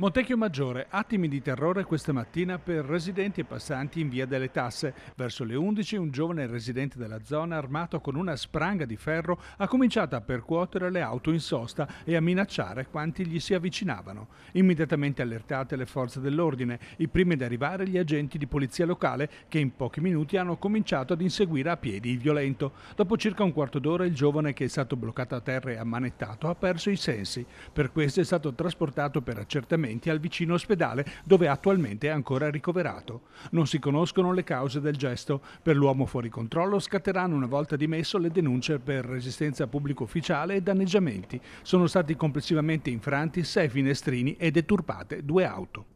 Montecchio Maggiore, attimi di terrore questa mattina per residenti e passanti in via delle tasse. Verso le 11 un giovane residente della zona armato con una spranga di ferro ha cominciato a percuotere le auto in sosta e a minacciare quanti gli si avvicinavano. Immediatamente allertate le forze dell'ordine, i primi ad arrivare gli agenti di polizia locale che in pochi minuti hanno cominciato ad inseguire a piedi il violento. Dopo circa un quarto d'ora il giovane che è stato bloccato a terra e ammanettato ha perso i sensi. Per questo è stato trasportato per accertamento trasferimenti al vicino ospedale dove attualmente è ancora ricoverato. Non si conoscono le cause del gesto. Per l'uomo fuori controllo scatteranno una volta dimesso le denunce per resistenza pubblico ufficiale e danneggiamenti. Sono stati complessivamente infranti sei finestrini e deturpate due auto.